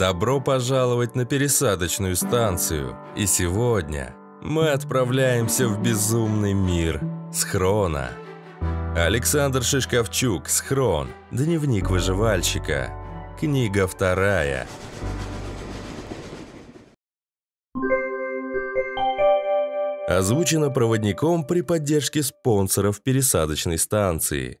Добро пожаловать на пересадочную станцию. И сегодня мы отправляемся в безумный мир Схрона. Александр Шишковчук, Схрон. Дневник выживальщика. Книга вторая. Озвучено проводником при поддержке спонсоров пересадочной станции.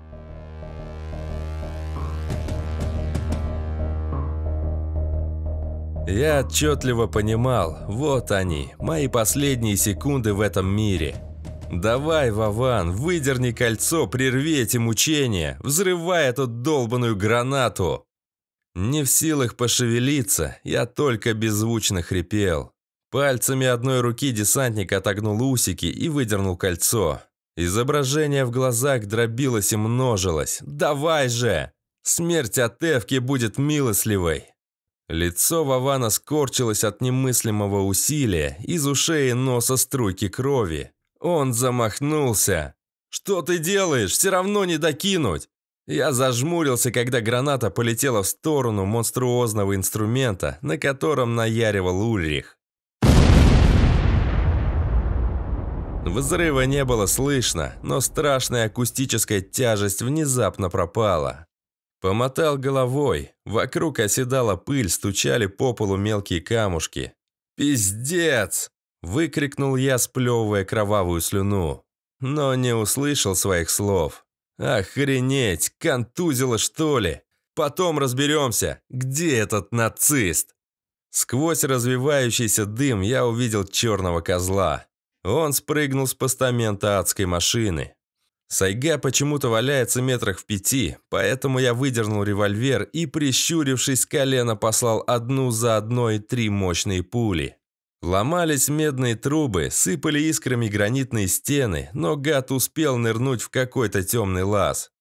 Я отчетливо понимал, вот они, мои последние секунды в этом мире. Давай, Вован, выдерни кольцо, прерви эти мучения, взрывай эту долбаную гранату. Не в силах пошевелиться, я только беззвучно хрипел. Пальцами одной руки десантник отогнул усики и выдернул кольцо. Изображение в глазах дробилось и множилось. «Давай же!» Смерть от Эвки будет милостливой. Лицо Вавана скорчилось от немыслимого усилия, из ушей и носа струйки крови. Он замахнулся. «Что ты делаешь? Все равно не докинуть!» Я зажмурился, когда граната полетела в сторону монструозного инструмента, на котором наяривал Ульрих. Взрыва не было слышно, но страшная акустическая тяжесть внезапно пропала. Помотал головой. Вокруг оседала пыль, стучали по полу мелкие камушки. «Пиздец!» – выкрикнул я, сплевывая кровавую слюну. Но не услышал своих слов. «Охренеть! Контузило, что ли? Потом разберемся, где этот нацист?» Сквозь развивающийся дым я увидел черного козла. Он спрыгнул с постамента адской машины. Сайга почему-то валяется метрах в пяти, поэтому я выдернул револьвер и, прищурившись, колено послал одну за одной три мощные пули. Ломались медные трубы, сыпали искрами гранитные стены, но гад успел нырнуть в какой-то темный лаз.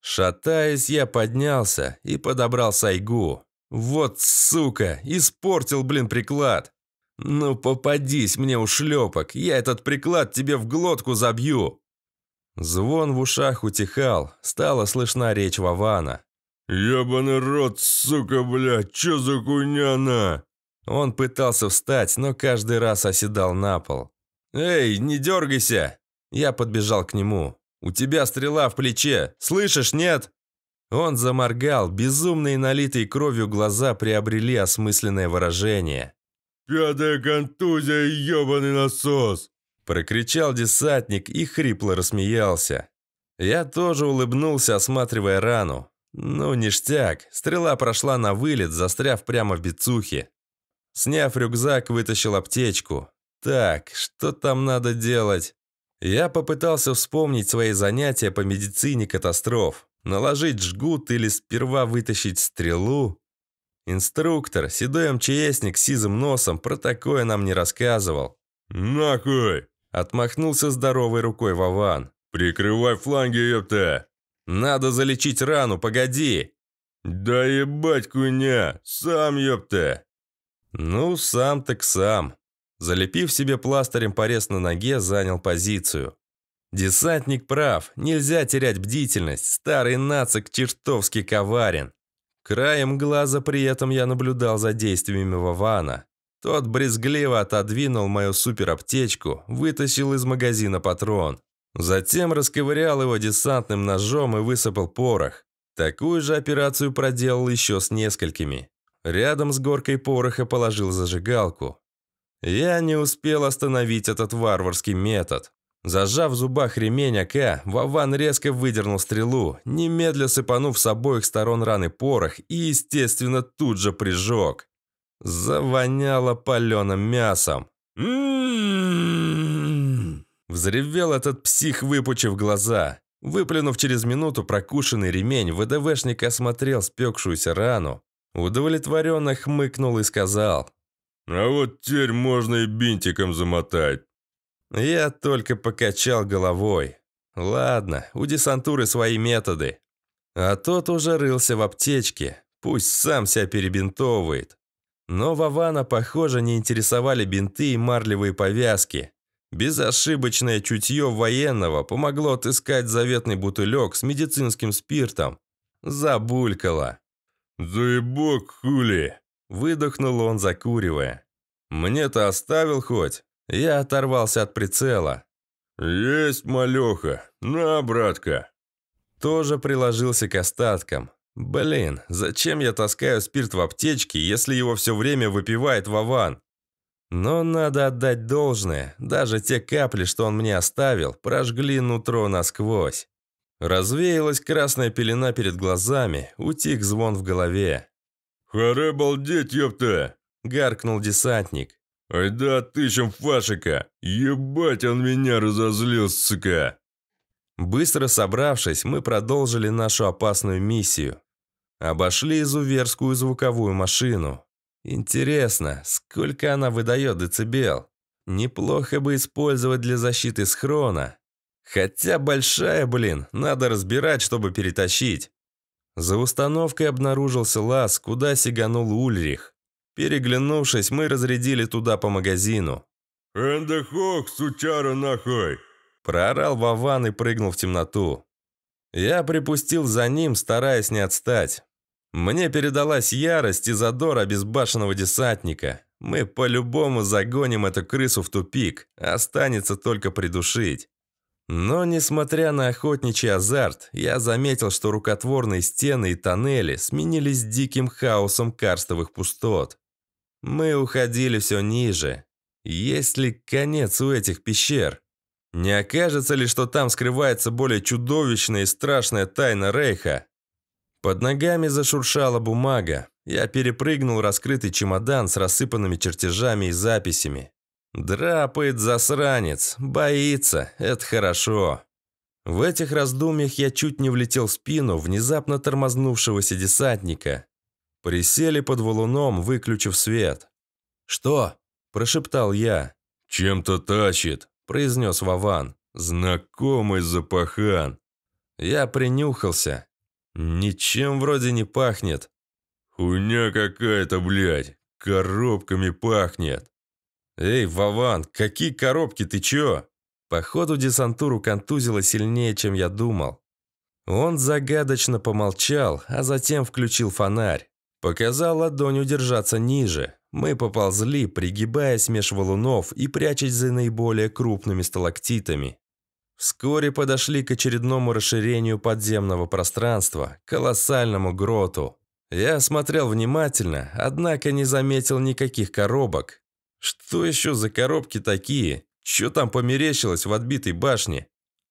Шатаясь, я поднялся и подобрал Сайгу. Вот сука, испортил, блин, приклад. Ну попадись мне, ушлепок, я этот приклад тебе в глотку забью. Звон в ушах утихал, стала слышна речь Вавана. «Ебаный рот, сука, бля, чё за куняна?» Он пытался встать, но каждый раз оседал на пол. «Эй, не дергайся!» Я подбежал к нему. «У тебя стрела в плече, слышишь, нет?» Он заморгал, безумные налитые кровью глаза приобрели осмысленное выражение. «Пятая контузия, ебаный насос! Прокричал десантник и хрипло рассмеялся. Я тоже улыбнулся, осматривая рану. Ну, ништяк. Стрела прошла на вылет, застряв прямо в бицухе. Сняв рюкзак, вытащил аптечку. Так, что там надо делать? Я попытался вспомнить свои занятия по медицине катастроф. Наложить жгут или сперва вытащить стрелу? Инструктор, седой МЧСник с сизым носом, про такое нам не рассказывал. «Нахуй!» Отмахнулся здоровой рукой Вован. «Прикрывай фланги, ёпта!» «Надо залечить рану, погоди!» «Да ебать, куня! Сам, ёпта!» «Ну, сам так сам!» Залепив себе пластырем порез на ноге, занял позицию. Десантник прав, нельзя терять бдительность, старый нацик чертовски коварен. Краем глаза при этом я наблюдал за действиями Вавана. Тот брезгливо отодвинул мою супераптечку, вытащил из магазина патрон. Затем расковырял его десантным ножом и высыпал порох. Такую же операцию проделал еще с несколькими. Рядом с горкой пороха положил зажигалку. Я не успел остановить этот варварский метод. Зажав в зубах ремень АК, Вован резко выдернул стрелу, немедля сыпанув с обоих сторон раны порох и, естественно, тут же прижег. Завоняло паленым мясом. М-м-м. Взревел этот псих, выпучив глаза. Выплюнув через минуту прокушенный ремень, ВДВшник осмотрел спекшуюся рану, удовлетворенно хмыкнул и сказал. «А вот теперь можно и бинтиком замотать». Я только покачал головой. Ладно, у десантуры свои методы. А тот уже рылся в аптечке. Пусть сам себя перебинтовывает. Но Вавана, похоже, не интересовали бинты и марлевые повязки. Безошибочное чутье военного помогло отыскать заветный бутылек с медицинским спиртом. Забулькало. «Заебок, хули!» – выдохнул он, закуривая. «Мне-то оставил хоть?» Я оторвался от прицела. «Есть, малеха! На, братка!» Тоже приложился к остаткам. Блин, зачем я таскаю спирт в аптечке, если его все время выпивает Вован? Но надо отдать должное, даже те капли, что он мне оставил, прожгли нутро насквозь. Развеялась красная пелена перед глазами, утих звон в голове. «Харе балдеть, ёпта!» – гаркнул десантник. «Ай да отыщем фашика! Ебать, он меня разозлил, сука!» Быстро собравшись, мы продолжили нашу опасную миссию. Обошли изуверскую звуковую машину. Интересно, сколько она выдает децибел? Неплохо бы использовать для защиты схрона. Хотя большая, блин, надо разбирать, чтобы перетащить. За установкой обнаружился лаз, куда сиганул Ульрих. Переглянувшись, мы разрядили туда по магазину. «Эндехок, сучара нахуй!» Проорал Вован и прыгнул в темноту. Я припустил за ним, стараясь не отстать. Мне передалась ярость и задор обезбашенного десантника. Мы по-любому загоним эту крысу в тупик, останется только придушить. Но, несмотря на охотничий азарт, я заметил, что рукотворные стены и тоннели сменились диким хаосом карстовых пустот. Мы уходили все ниже. Есть ли конец у этих пещер? Не окажется ли, что там скрывается более чудовищная и страшная тайна Рейха? Под ногами зашуршала бумага. Я перепрыгнул раскрытый чемодан с рассыпанными чертежами и записями. Драпает засранец, боится, это хорошо. В этих раздумьях я чуть не влетел в спину внезапно тормознувшегося десантника. Присели под валуном, выключив свет. «Что?» – прошептал я. «Чем-то тащит», – произнес Вован. «Знакомый запахан». Я принюхался. Ничем вроде не пахнет. Хуйня какая-то, блядь. Коробками пахнет. Эй, Вован, какие коробки, ты чё? Походу десантуру контузило сильнее, чем я думал. Он загадочно помолчал, а затем включил фонарь. Показал ладонью держаться ниже. Мы поползли, пригибаясь меж валунов и прячась за наиболее крупными сталактитами. Вскоре подошли к очередному расширению подземного пространства, колоссальному гроту. Я смотрел внимательно, однако не заметил никаких коробок. Что еще за коробки такие? Что там померещилось в отбитой башне?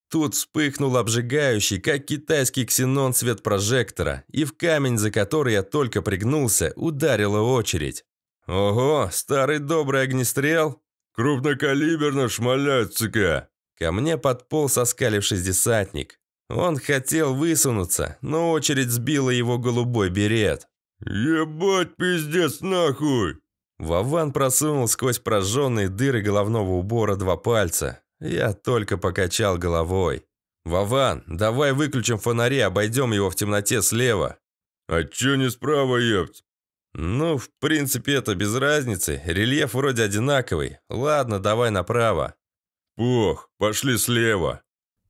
Тут вспыхнул обжигающий, как китайский ксенон свет прожектора, и в камень, за который я только пригнулся, ударила очередь. «Ого, старый добрый огнестрел!» «Крупнокалиберно шмаляется-ка!» Ко мне подполз оскалившись десантник. Он хотел высунуться, но очередь сбила его голубой берет. «Ебать, пиздец, нахуй!» Вован просунул сквозь прожженные дыры головного убора два пальца. Я только покачал головой. «Вован, давай выключим фонари, обойдем его в темноте слева». «А чё не справа, ёпть?» «Ну, в принципе, это без разницы. Рельеф вроде одинаковый. Ладно, давай направо». «Ох, пошли слева!»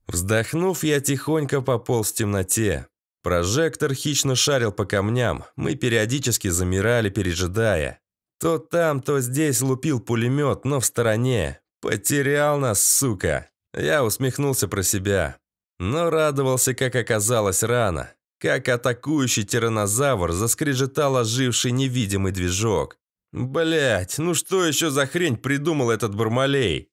Вздохнув, я тихонько пополз в темноте. Прожектор хищно шарил по камням, мы периодически замирали, пережидая. То там, то здесь лупил пулемет, но в стороне. Потерял нас, сука. Я усмехнулся про себя. Но радовался, как оказалось, рано. Как атакующий тиранозавр заскрежетал оживший невидимый движок. Блять, ну что еще за хрень придумал этот Бармалей?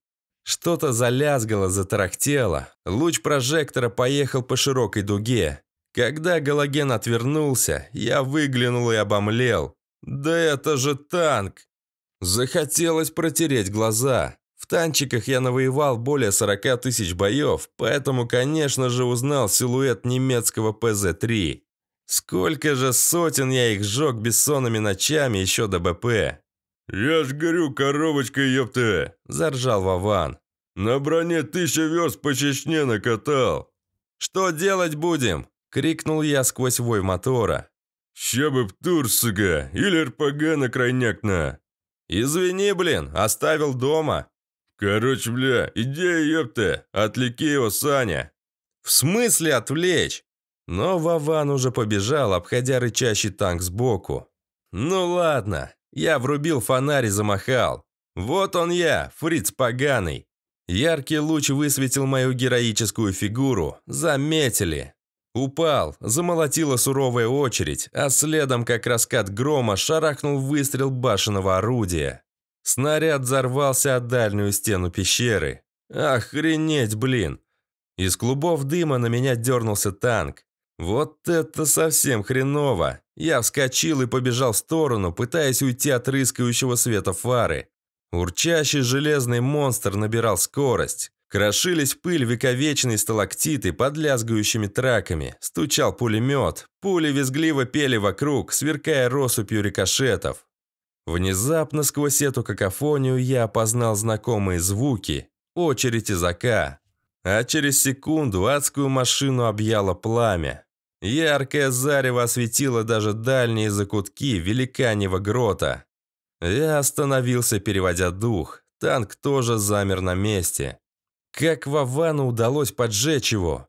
Что-то залязгало, затарахтело. Луч прожектора поехал по широкой дуге. Когда галоген отвернулся, я выглянул и обомлел. «Да это же танк!» Захотелось протереть глаза. В танчиках я навоевал более 40 тысяч боев, поэтому, конечно же, узнал силуэт немецкого ПЗ-3. Сколько же сотен я их сжег бессонными ночами еще до БП. «Я ж горю, коробочкой ёпты!» – заржал Вован. На броне тысячу верст по Чечне накатал. Что делать будем? Крикнул я сквозь вой мотора. «Щебы Турсуга или РПГ на крайняк на!» «Извини, блин, оставил дома!» «Короче, бля, идея ёпта, отвлеки его, Саня!» «В смысле отвлечь?» Но Вован уже побежал, обходя рычащий танк сбоку. «Ну ладно!» Я врубил фонарь и замахал. «Вот он я, фриц поганый!» Яркий луч высветил мою героическую фигуру. Заметили. Упал, замолотила суровая очередь, а следом, как раскат грома, шарахнул выстрел башенного орудия. Снаряд взорвался от дальнюю стену пещеры. Охренеть, блин! Из клубов дыма на меня дернулся танк. Вот это совсем хреново. Я вскочил и побежал в сторону, пытаясь уйти от рыскающего света фары. Урчащий железный монстр набирал скорость. Крошились в пыль вековечные сталактиты под лязгающими траками. Стучал пулемет. Пули визгливо пели вокруг, сверкая россыпью рикошетов. Внезапно сквозь эту какофонию я опознал знакомые звуки. Очередь из АК. А через секунду адскую машину объяло пламя. Яркое зарево осветило даже дальние закутки великаньего грота. Я остановился, переводя дух. Танк тоже замер на месте. Как Вовану удалось поджечь его?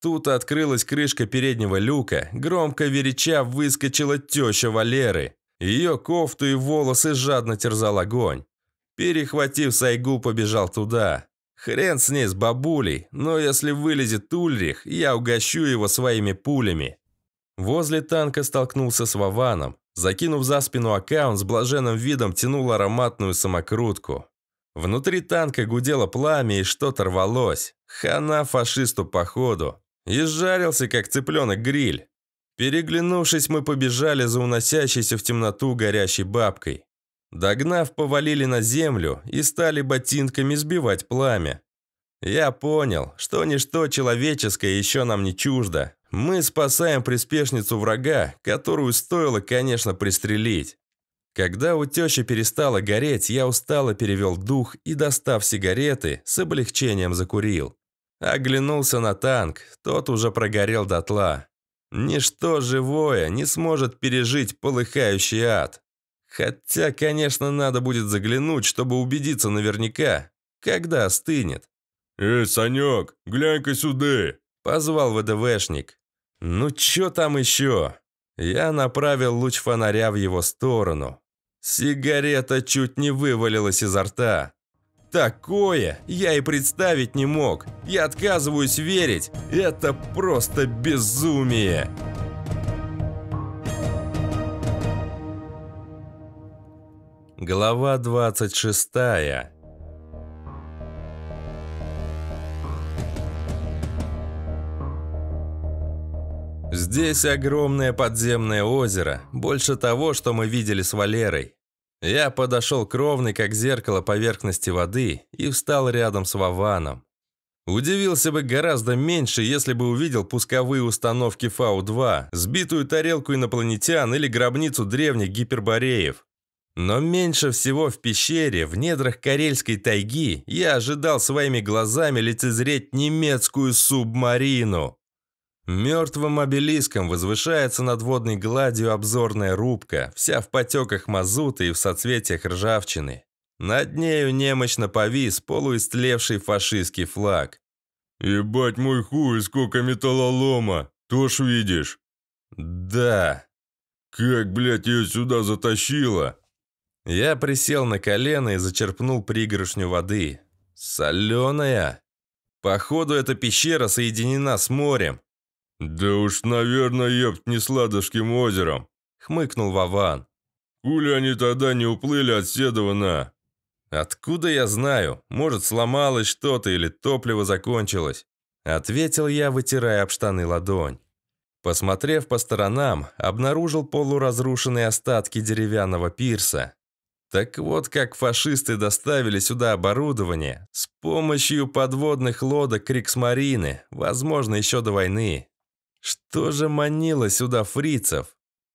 Тут открылась крышка переднего люка, громко вереща выскочила теща Валеры. Ее кофту и волосы жадно терзал огонь. Перехватив Сайгу, побежал туда. Хрен с ней, с бабулей, но если вылезет Ульрих, я угощу его своими пулями. Возле танка столкнулся с Вованом. Закинув за спину АК, он с блаженным видом тянул ароматную самокрутку. Внутри танка гудело пламя и что-то рвалось. Хана фашисту походу. И жарился, как цыпленок гриль. Переглянувшись, мы побежали за уносящейся в темноту горящей бабкой. Догнав, повалили на землю и стали ботинками сбивать пламя. Я понял, что ничто человеческое еще нам не чуждо. Мы спасаем приспешницу врага, которую стоило, конечно, пристрелить. Когда у тещи перестало гореть, я устало перевел дух и, достав сигареты, с облегчением закурил. Оглянулся на танк, тот уже прогорел дотла. Ничто живое не сможет пережить полыхающий ад. Хотя, конечно, надо будет заглянуть, чтобы убедиться наверняка, когда остынет. «Эй, Санек, глянь-ка сюда!» – позвал ВДВшник. «Ну чё там ещё? Я направил луч фонаря в его сторону. Сигарета чуть не вывалилась изо рта. Такое я и представить не мог. Я отказываюсь верить. Это просто безумие. Глава 26. Здесь огромное подземное озеро, больше того, что мы видели с Валерой. Я подошел к ровной, как зеркало, поверхности воды и встал рядом с Вованом. Удивился бы гораздо меньше, если бы увидел пусковые установки Фау-2, сбитую тарелку инопланетян или гробницу древних гипербореев. Но меньше всего в пещере, в недрах Карельской тайги, я ожидал своими глазами лицезреть немецкую субмарину. Мертвым обелиском возвышается над водной гладью обзорная рубка, вся в потеках мазута и в соцветиях ржавчины. Над нею немощно повис полуистлевший фашистский флаг. «Ебать мой хуй, сколько металлолома! Тож видишь?» «Да». «Как, блядь, ее сюда затащило?» Я присел на колено и зачерпнул пригоршню воды. «Соленая?» «Походу, эта пещера соединена с морем. «Да уж, наверное, ебт не сладожким озером», — хмыкнул Вован. «Кули они тогда не уплыли от Седована?» «Откуда я знаю? Может, сломалось что-то или топливо закончилось?» Ответил я, вытирая об штаны ладонь. Посмотрев по сторонам, обнаружил полуразрушенные остатки деревянного пирса. Так вот, как фашисты доставили сюда оборудование с помощью подводных лодок Криксмарины, возможно, еще до войны. Что же манило сюда фрицев?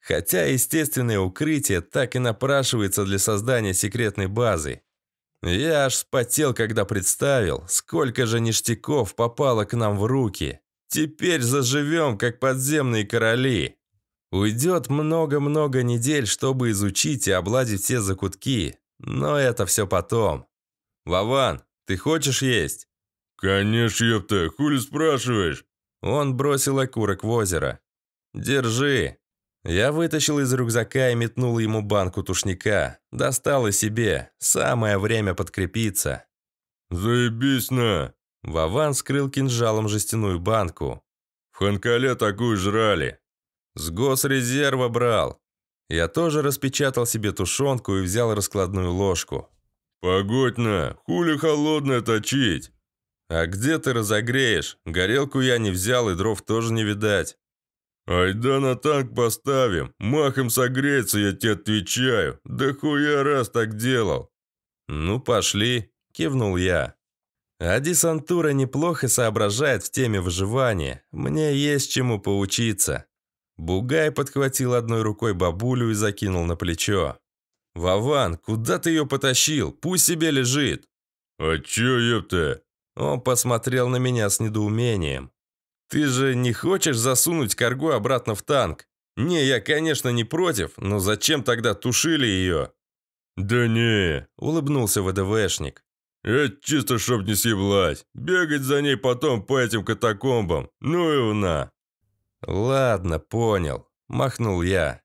Хотя естественное укрытие так и напрашивается для создания секретной базы. Я аж вспотел, когда представил, сколько же ништяков попало к нам в руки. Теперь заживем, как подземные короли. Уйдет много-много недель, чтобы изучить и обладить все закутки. Но это все потом. Вован, ты хочешь есть? Конечно, ёпта, хули спрашиваешь? Он бросил окурок в озеро. «Держи!» Я вытащил из рюкзака и метнул ему банку тушника. Достал и себе. Самое время подкрепиться. «Заебись на!» Вован скрыл кинжалом жестяную банку. «В Ханкале такую жрали!» «С госрезерва брал!» Я тоже распечатал себе тушенку и взял раскладную ложку. «Погодь на! Хули холодное точить!» «А где ты разогреешь? Горелку я не взял и дров тоже не видать». «Айда на танк поставим, махом согреется, я тебе отвечаю. Да хуя раз так делал». «Ну, пошли», – кивнул я. А десантура неплохо соображает в теме выживания. Мне есть чему поучиться. Бугай подхватил одной рукой бабулю и закинул на плечо. «Вован, куда ты ее потащил? Пусть себе лежит!» «А чё, ёпта? Он посмотрел на меня с недоумением. «Ты же не хочешь засунуть каргу обратно в танк? Не, я, конечно, не против, но зачем тогда тушили ее?» «Да не», — улыбнулся ВДВшник. «Это чисто, чтоб не съеблась. Бегать за ней потом по этим катакомбам. Ну и вна». «Ладно, понял», — махнул я.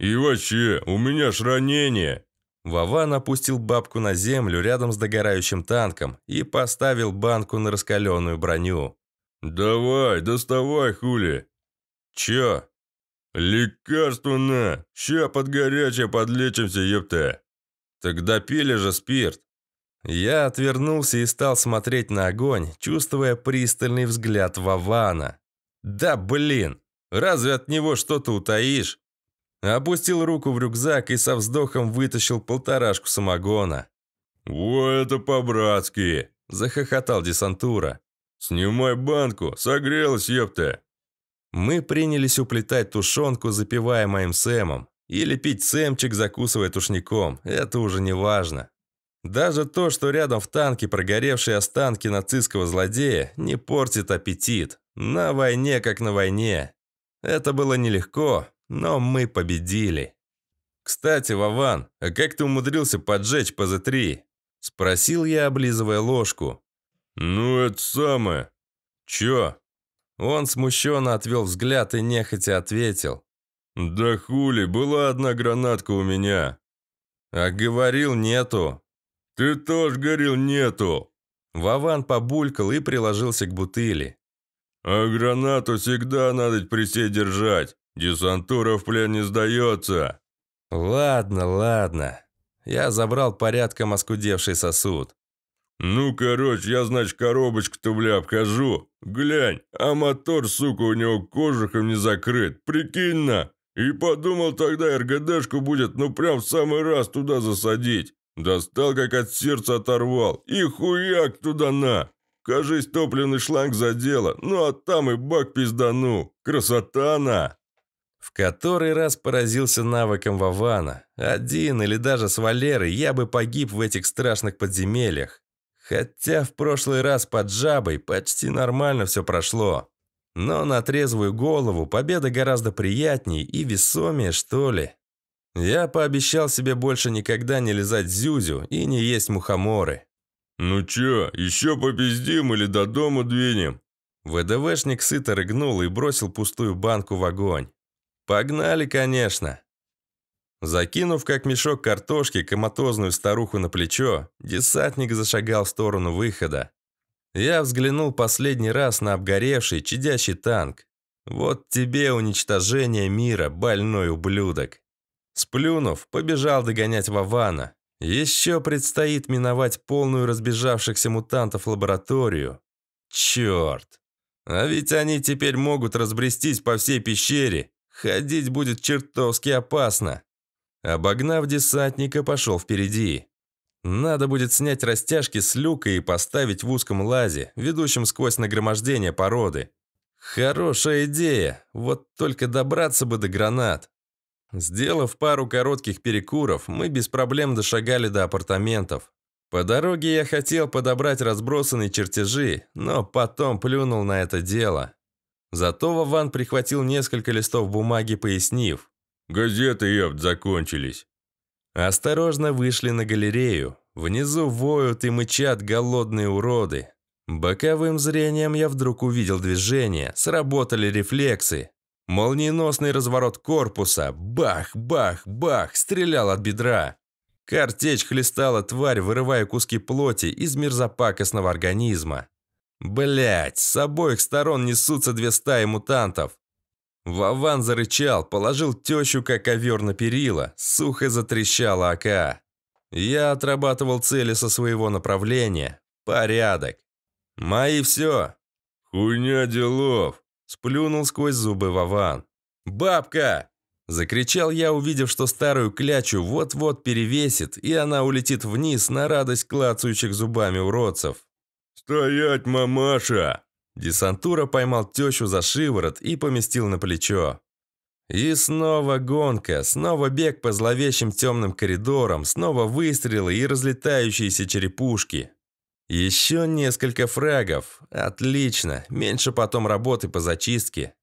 «И вообще, у меня ж ранение!» Вован опустил бабку на землю рядом с догорающим танком и поставил банку на раскаленную броню. «Давай, доставай, хули!» «Чё?» «Лекарство на! Ща под горячее подлечимся, ёпта!» «Тогда пили же спирт!» Я отвернулся и стал смотреть на огонь, чувствуя пристальный взгляд Вована. «Да блин! Разве от него что-то утаишь?» Опустил руку в рюкзак и со вздохом вытащил полторашку самогона. «Во, это по-братски!» – захохотал десантура. «Снимай банку, согрелась, ёпта!» Мы принялись уплетать тушенку, запивая моим Сэмом. Или пить Сэмчик, закусывая тушником, это уже не важно. Даже то, что рядом в танке прогоревшие останки нацистского злодея, не портит аппетит. На войне, как на войне. Это было нелегко, но мы победили. «Кстати, Вован, а как ты умудрился поджечь пз три? Спросил я, облизывая ложку. «Ну, это самое. Чё?» Он смущенно отвел взгляд и нехотя ответил. «Да хули, была одна гранатка у меня». «А говорил, нету». «Ты тоже говорил, нету». Вован побулькал и приложился к бутыли. «А гранату всегда надо при себе держать. Десантура в плен не сдается!» «Ладно, ладно». Я забрал порядком оскудевший сосуд. «Ну, короче, я, значит, коробочку-то, бля, обхожу. Глянь, а мотор, сука, у него кожухом не закрыт. Прикинь на! И подумал тогда РГДшку будет, ну, прям в самый раз туда засадить. Достал, как от сердца оторвал. И хуяк туда на! Кажись, топливный шланг задело, ну, а там и бак пизданул. Красота на!» В который раз поразился навыком Вавана. Один или даже с Валерой я бы погиб в этих страшных подземельях. Хотя в прошлый раз под жабой почти нормально все прошло. Но на трезвую голову победа гораздо приятнее и весомее, что ли. Я пообещал себе больше никогда не лизать зюзю и не есть мухоморы. «Ну чё, еще попиздим или до дома двинем?» ВДВшник сыто рыгнул и бросил пустую банку в огонь. «Погнали, конечно!» Закинув как мешок картошки коматозную старуху на плечо, десантник зашагал в сторону выхода. Я взглянул последний раз на обгоревший, чадящий танк. «Вот тебе уничтожение мира, больной ублюдок!» Сплюнув, побежал догонять Вавана. Еще предстоит миновать полную разбежавшихся мутантов лабораторию. Черт! А ведь они теперь могут разбрестись по всей пещере Ходить будет чертовски опасно. Обогнав десантника, пошел впереди. Надо будет снять растяжки с люка и поставить в узком лазе, ведущем сквозь нагромождение породы. Хорошая идея, вот только добраться бы до гранат. Сделав пару коротких перекуров, мы без проблем дошагали до апартаментов. По дороге я хотел подобрать разбросанные чертежи, но потом плюнул на это дело. Зато Вован прихватил несколько листов бумаги, пояснив. «Газеты, ёпт, закончились». Осторожно вышли на галерею. Внизу воют и мычат голодные уроды. Боковым зрением я вдруг увидел движение, сработали рефлексы. Молниеносный разворот корпуса, бах, бах, бах, стрелял от бедра. Картечь хлестала тварь, вырывая куски плоти из мерзопакостного организма. Блять, с обоих сторон несутся две стаи мутантов. Вован зарычал, положил тещу как овер на перила, сухо затрещала АК. Я отрабатывал цели со своего направления. Порядок. Мои все. Хуйня делов. Сплюнул сквозь зубы Вован. «Бабка!» Закричал я, увидев, что старую клячу вот-вот перевесит, и она улетит вниз на радость клацающих зубами уродцев. «Стоять, мамаша!» Десантура поймал тещу за шиворот и поместил на плечо. И снова гонка, снова бег по зловещим темным коридорам, снова выстрелы и разлетающиеся черепушки. Еще несколько фрагов. Отлично, меньше потом работы по зачистке.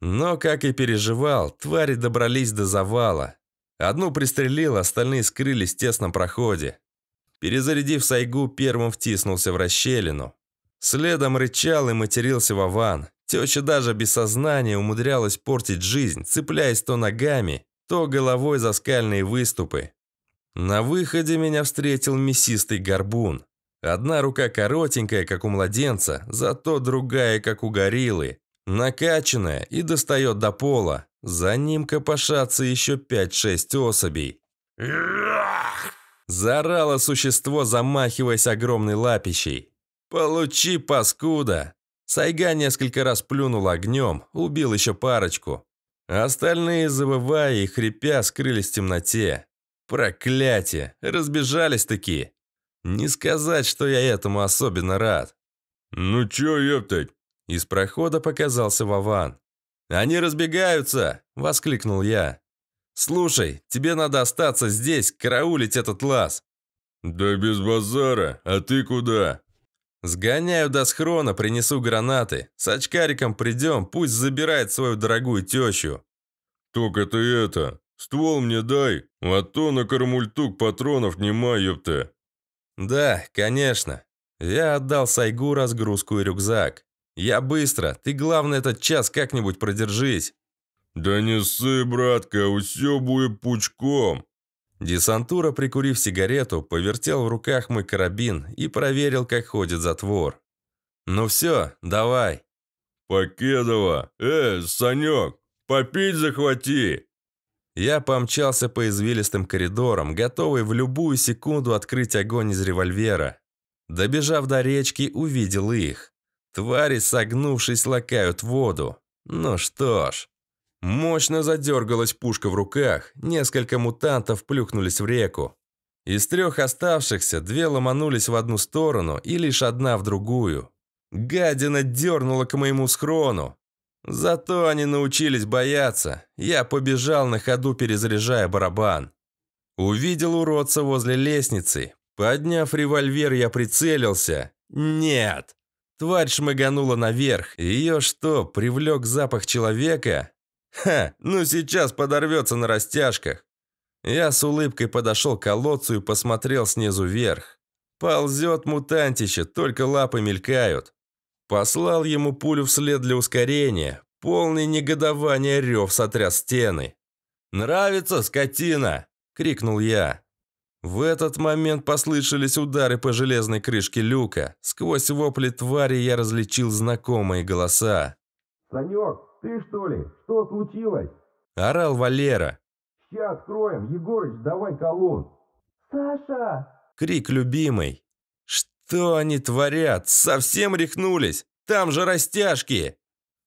Но, как и переживал, твари добрались до завала. Одну пристрелил, остальные скрылись в тесном проходе. Перезарядив сайгу, первым втиснулся в расщелину. Следом рычал и матерился Вован. Теща даже без сознания умудрялась портить жизнь, цепляясь то ногами, то головой за скальные выступы. На выходе меня встретил мясистый горбун. Одна рука коротенькая, как у младенца, зато другая, как у гориллы. Накачанная и достает до пола. За ним копошатся еще 5-6 особей. Заорало существо, замахиваясь огромной лапищей. «Получи, паскуда!» Сайга несколько раз плюнул огнем, убил еще парочку. Остальные, завывая и хрипя, скрылись в темноте. Проклятие! Разбежались такие! Не сказать, что я этому особенно рад. «Ну чё, ептать?» Из прохода показался Вован. «Они разбегаются!» – воскликнул я. «Слушай, тебе надо остаться здесь, караулить этот лаз». «Да без базара, а ты куда?» «Сгоняю до схрона, принесу гранаты. С очкариком придем, пусть забирает свою дорогую тещу». «Только ты это, ствол мне дай, а то на кармультук патронов нема, ёпта». «Да, конечно». Я отдал Сайгу разгрузку и рюкзак. «Я быстро, ты, главное, этот час как-нибудь продержись». «Да не ссы, братка, все будет пучком!» Десантура, прикурив сигарету, повертел в руках мой карабин и проверил, как ходит затвор. «Ну все, давай!» «Покедова! Э, Санек, попить захвати!» Я помчался по извилистым коридорам, готовый в любую секунду открыть огонь из револьвера. Добежав до речки, увидел их. Твари, согнувшись, лакают воду. Ну что ж, Мощно задергалась пушка в руках, несколько мутантов плюхнулись в реку. Из трех оставшихся две ломанулись в одну сторону и лишь одна в другую. Гадина дернула к моему схрону. Зато они научились бояться. Я побежал на ходу, перезаряжая барабан. Увидел уродца возле лестницы. Подняв револьвер, я прицелился. Нет! Тварь шмыганула наверх. Ее что, привлек запах человека? Ха, ну сейчас подорвется на растяжках. Я с улыбкой подошел к колодцу и посмотрел снизу вверх. Ползет мутантище, только лапы мелькают. Послал ему пулю вслед для ускорения. Полный негодования рев сотряс стены. «Нравится, скотина!» – крикнул я. В этот момент послышались удары по железной крышке люка. Сквозь вопли твари я различил знакомые голоса. «Санек, «Ты что ли? Что случилось?» — орал Валера. «Сейчас откроем, Егорыч, давай колонн!» «Саша!» — крик любимый. «Что они творят? Совсем рехнулись! Там же растяжки!»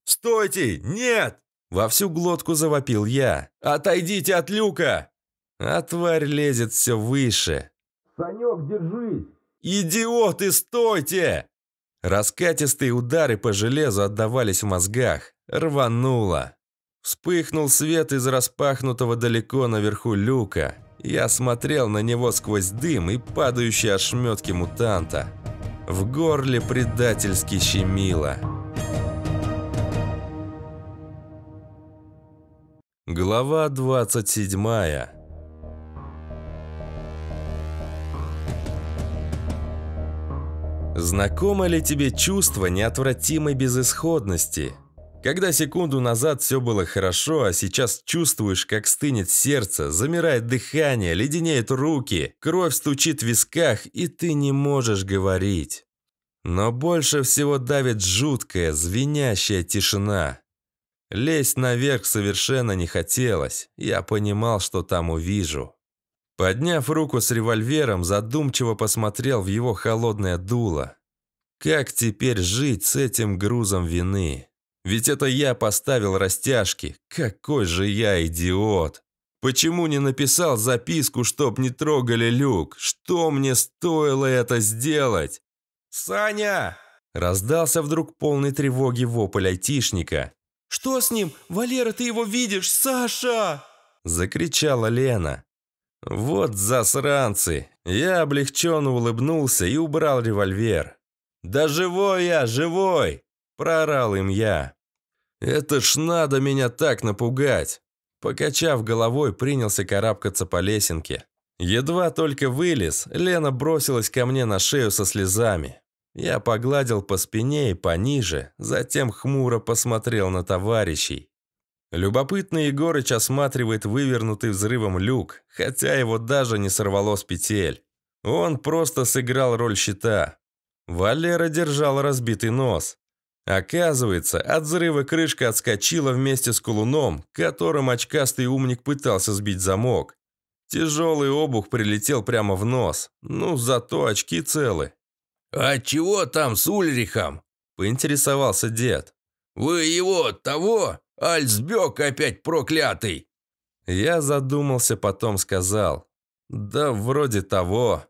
«Стойте! Нет!» Во всю глотку завопил я. «Отойдите от люка!» А тварь лезет все выше. «Санек, держись!» «Идиоты, стойте!» Раскатистые удары по железу отдавались в мозгах. Рвануло. Вспыхнул свет из распахнутого далеко наверху люка. Я смотрел на него сквозь дым и падающие ошметки мутанта. В горле предательски щемило. Глава 27 Знакомо ли тебе чувство неотвратимой безысходности? Когда секунду назад все было хорошо, а сейчас чувствуешь, как стынет сердце, замирает дыхание, леденеют руки, кровь стучит в висках, и ты не можешь говорить. Но больше всего давит жуткая, звенящая тишина. Лезть наверх совершенно не хотелось, я понимал, что там увижу. Подняв руку с револьвером, задумчиво посмотрел в его холодное дуло. Как теперь жить с этим грузом вины? Ведь это я поставил растяжки. Какой же я идиот! Почему не написал записку, чтоб не трогали люк? Что мне стоило это сделать? «Саня!» Раздался вдруг полный тревоги вопль айтишника. «Что с ним? Валера, ты его видишь? Саша!» Закричала Лена. Вот засранцы! Я облегченно улыбнулся и убрал револьвер. «Да живой я, живой!» – Прорал им я. «Это ж надо меня так напугать!» Покачав головой, принялся карабкаться по лесенке. Едва только вылез, Лена бросилась ко мне на шею со слезами. Я погладил по спине и пониже, затем хмуро посмотрел на товарищей. Любопытный Егорыч осматривает вывернутый взрывом люк, хотя его даже не сорвало с петель. Он просто сыграл роль щита. Валера держал разбитый нос. Оказывается, от взрыва крышка отскочила вместе с колуном, которым очкастый умник пытался сбить замок. Тяжелый обух прилетел прямо в нос. Ну, зато очки целы. «А чего там с Ульрихом?» – поинтересовался дед. «Вы его того?» Альцбек опять проклятый!» Я задумался, потом сказал. «Да вроде того».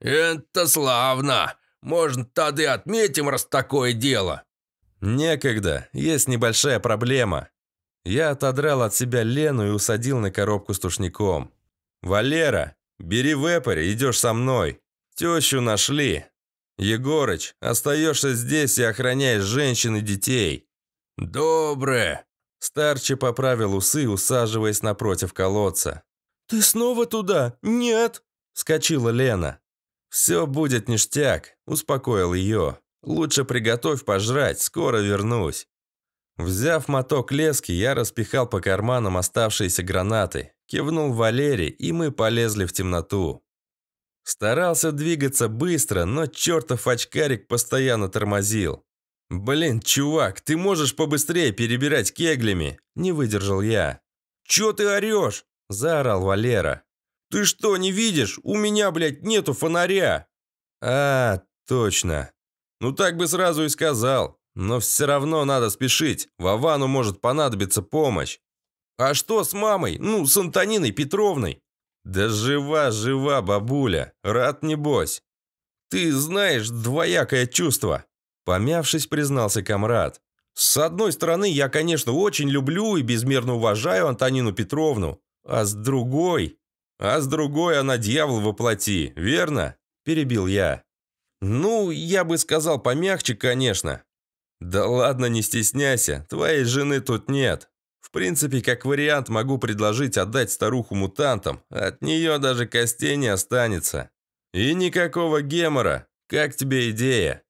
«Это славно! Можно тады отметим, раз такое дело!» «Некогда. Есть небольшая проблема». Я отодрал от себя Лену и усадил на коробку с тушником. «Валера, бери вепарь, идешь со мной. Тещу нашли. Егорыч, остаешься здесь и охраняешь женщин и детей». «Доброе!» Старче поправил усы, усаживаясь напротив колодца. «Ты снова туда? Нет!» – скочила Лена. «Все будет ништяк», – успокоил ее. «Лучше приготовь пожрать, скоро вернусь». Взяв моток лески, я распихал по карманам оставшиеся гранаты, кивнул Валере и мы полезли в темноту. Старался двигаться быстро, но чертов очкарик постоянно тормозил. «Блин, чувак, ты можешь побыстрее перебирать кеглями!» – не выдержал я. «Чё ты орёшь?» – заорал Валера. «Ты что, не видишь? У меня, блядь, нету фонаря!» «А, точно. Ну так бы сразу и сказал. Но все равно надо спешить. Вовану может понадобиться помощь». «А что с мамой? Ну, с Антониной Петровной?» «Да жива, жива, бабуля. Рад, небось». «Ты знаешь, двоякое чувство. Помявшись, признался комрад. «С одной стороны, я, конечно, очень люблю и безмерно уважаю Антонину Петровну, а с другой...» «А с другой она дьявол воплоти, верно?» – перебил я. «Ну, я бы сказал помягче, конечно». «Да ладно, не стесняйся, твоей жены тут нет. В принципе, как вариант, могу предложить отдать старуху мутантам, от нее даже костей не останется. И никакого гемора. Как тебе идея?»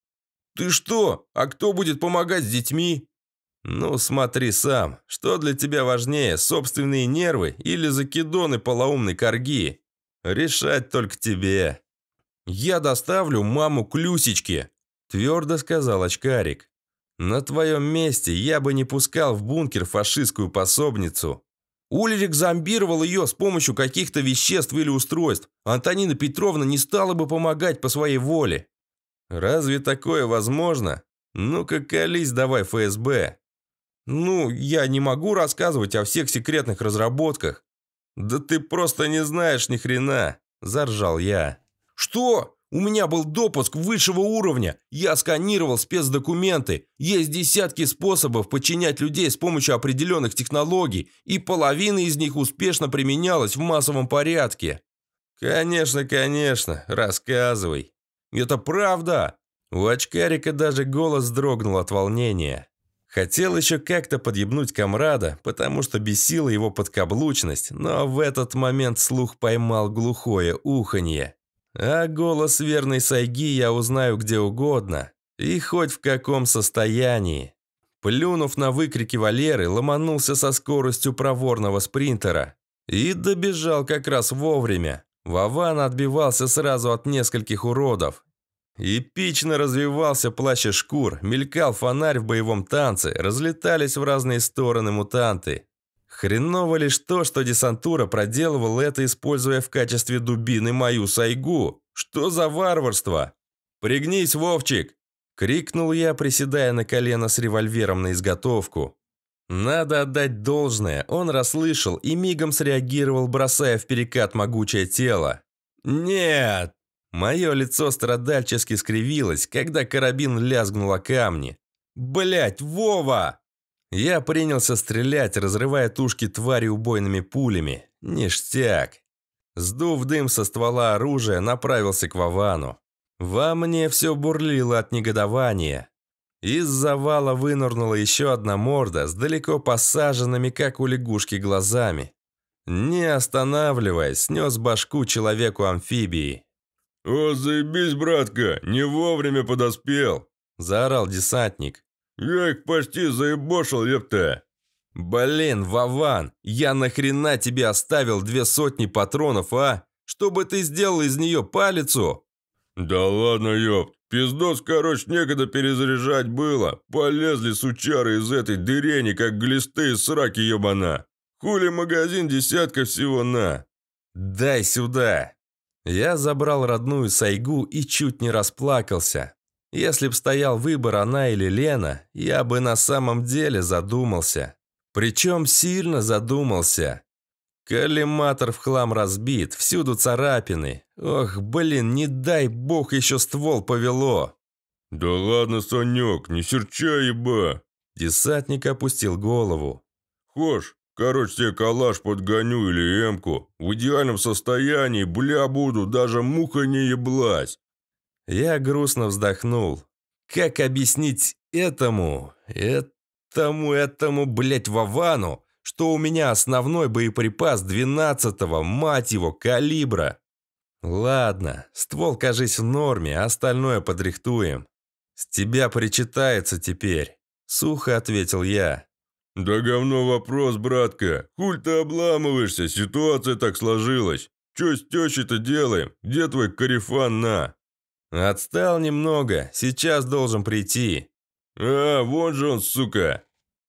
«Ты что? А кто будет помогать с детьми?» «Ну, смотри сам. Что для тебя важнее, собственные нервы или закидоны полоумной корги? Решать только тебе». «Я доставлю маму к Люсечке», – твердо сказал очкарик. «На твоем месте я бы не пускал в бункер фашистскую пособницу». Ульрик зомбировал ее с помощью каких-то веществ или устройств. Антонина Петровна не стала бы помогать по своей воле. Разве такое возможно? Ну-ка, колись давай, ФСБ. Ну, я не могу рассказывать о всех секретных разработках. Да ты просто не знаешь ни хрена, заржал я. Что? У меня был допуск высшего уровня. Я сканировал спецдокументы. Есть десятки способов подчинять людей с помощью определенных технологий, и половина из них успешно применялась в массовом порядке. Конечно, конечно, рассказывай. Это правда!» У очкарика даже голос дрогнул от волнения. Хотел еще как-то подъебнуть комрада, потому что бесила его подкаблучность, но в этот момент слух поймал глухое уханье. А голос верной Сайги я узнаю где угодно, и хоть в каком состоянии. Плюнув на выкрики Валеры, ломанулся со скоростью проворного спринтера. И добежал как раз вовремя. Вован отбивался сразу от нескольких уродов. Эпично развивался плащ и шкур, мелькал фонарь в боевом танце, разлетались в разные стороны мутанты. Хреново лишь то, что десантура проделывал это, используя в качестве дубины мою сайгу. Что за варварство? «Пригнись, Вовчик!» – крикнул я, приседая на колено с револьвером на изготовку. Надо отдать должное, он расслышал и мигом среагировал, бросая в перекат могучее тело. «Нет!» Мое лицо страдальчески скривилось, когда карабин лязгнул о камни. «Блядь, Вова!» Я принялся стрелять, разрывая тушки твари убойными пулями. Ништяк. Сдув дым со ствола оружия, направился к Вовану. Во мне все бурлило от негодования. Из завала вынырнула еще одна морда с далеко посаженными, как у лягушки, глазами. Не останавливаясь, снес башку человеку-амфибии. «О, заебись, братка, не вовремя подоспел!» – заорал десантник. «Я их почти заебошил, ёпта. «Блин, Вован, я нахрена тебе оставил две сотни патронов, а? Чтобы ты сделал из нее палицу?» «Да ладно, ёпт, Пиздос, короче, некогда перезаряжать было. Полезли сучары из этой дырени, как глисты из сраки ебана. Хули магазин десятка всего на. Дай сюда. Я забрал родную Сайгу и чуть не расплакался. Если б стоял выбор она или Лена, я бы на самом деле задумался. Причем сильно задумался. Коллиматор в хлам разбит, всюду царапины, Ох, блин, не дай бог еще ствол повело. Да ладно, Санек, не серчай, еба. Десантник опустил голову. Хошь, короче, тебе калаш подгоню или эмку. В идеальном состоянии, бля, буду, даже муха не еблась. Я грустно вздохнул. Как объяснить этому, этому, этому, блять, Вовану, что у меня основной боеприпас 12-го, мать его, калибра? «Ладно, ствол, кажись, в норме, а остальное подрихтуем. С тебя причитается теперь», — сухо ответил я. «Да говно вопрос, братка. Хуль ты обламываешься, ситуация так сложилась. Че с тещей-то делаем? Где твой корефан на?» «Отстал немного, сейчас должен прийти». «А, вон же он, сука!»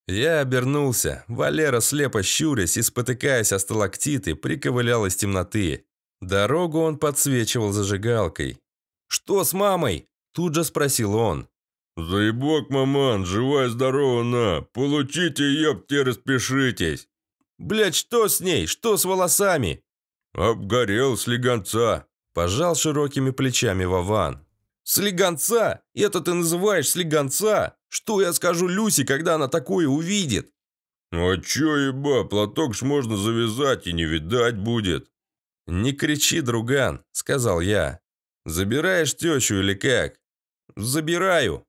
Я обернулся. Валера, слепо щурясь и спотыкаясь о сталактиты, приковылял из темноты. Дорогу он подсвечивал зажигалкой. «Что с мамой?» – тут же спросил он. «Заебок, маман, живая-здорова на! Получите, ёпте, распишитесь!» «Блядь, что с ней? Что с волосами?» «Обгорел слегонца!» – пожал широкими плечами Вован. «Слегонца? Это ты называешь слегонца? Что я скажу Люсе, когда она такое увидит?» «А чё, еба, платок ж можно завязать и не видать будет!» «Не кричи, друган», — сказал я. «Забираешь тещу или как?» «Забираю».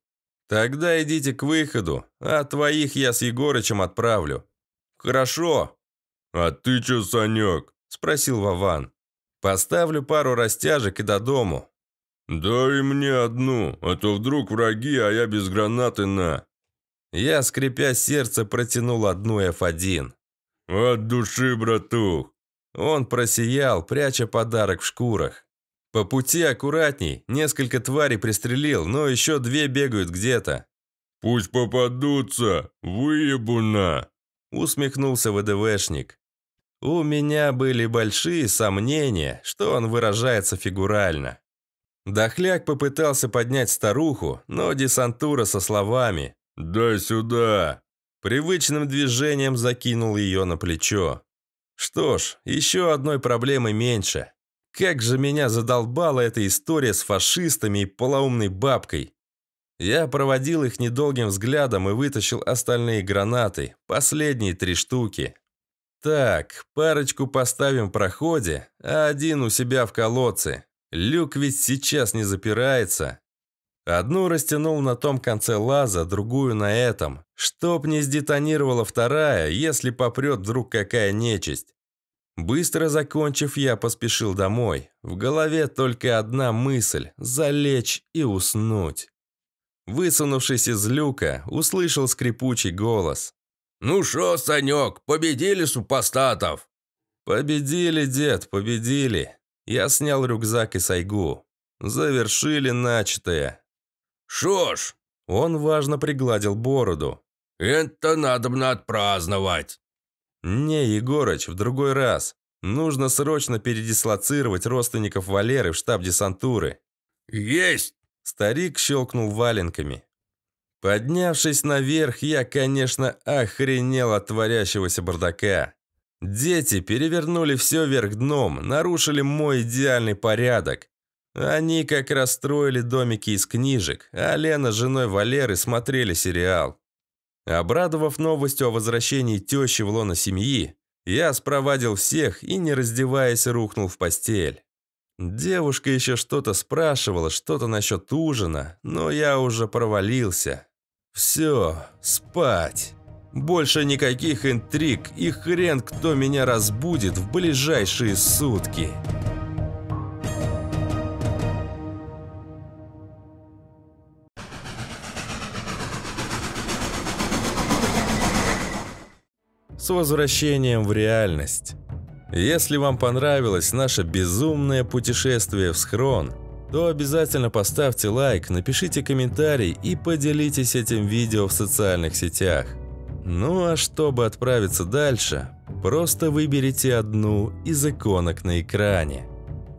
«Тогда идите к выходу, а твоих я с Егорычем отправлю». «Хорошо». «А ты чё, Санек?» – спросил Вован. «Поставлю пару растяжек и до дому». «Дай мне одну, а то вдруг враги, а я без гранаты на». Я, скрипя сердце, протянул одну F1. «От души, братух!» Он просиял, пряча подарок в шкурах. По пути аккуратней, несколько тварей пристрелил, но еще две бегают где-то. «Пусть попадутся, выебуна!» усмехнулся ВДВшник. У меня были большие сомнения, что он выражается фигурально. Дохляк попытался поднять старуху, но десантура со словами «Дай сюда!» привычным движением закинул ее на плечо. Что ж, еще одной проблемы меньше. Как же меня задолбала эта история с фашистами и полоумной бабкой. Я проводил их недолгим взглядом и вытащил остальные гранаты, последние три штуки. Так, парочку поставим в проходе, а один у себя в колодце. Люк ведь сейчас не запирается. Одну растянул на том конце лаза, другую на этом. Чтоб не сдетонировала вторая, если попрет вдруг какая нечисть. Быстро закончив, я поспешил домой. В голове только одна мысль – залечь и уснуть. Высунувшись из люка, услышал скрипучий голос. «Ну шо, Санек, победили супостатов?» «Победили, дед, победили». Я снял рюкзак и сайгу. Завершили начатое. «Шо ж?» – он важно пригладил бороду. «Это надо надобно отпраздновать». «Не, Егорыч, в другой раз. Нужно срочно передислоцировать родственников Валеры в штаб десантуры». «Есть!» – старик щелкнул валенками. Поднявшись наверх, я, конечно, охренел от творящегося бардака. Дети перевернули все вверх дном, нарушили мой идеальный порядок. Они как раз строили домики из книжек, а Лена с женой Валеры смотрели сериал. Обрадовав новостью о возвращении тещи в лоно семьи, я спровадил всех и, не раздеваясь, рухнул в постель. Девушка еще что-то спрашивала, что-то насчет ужина, но я уже провалился. Все, спать. Больше никаких интриг и хрен кто меня разбудит в ближайшие сутки. с возвращением в реальность. Если вам понравилось наше безумное путешествие в схрон, то обязательно поставьте лайк, напишите комментарий и поделитесь этим видео в социальных сетях. Ну а чтобы отправиться дальше, просто выберите одну из иконок на экране.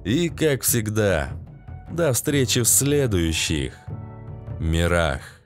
И как всегда, до встречи в следующих мирах.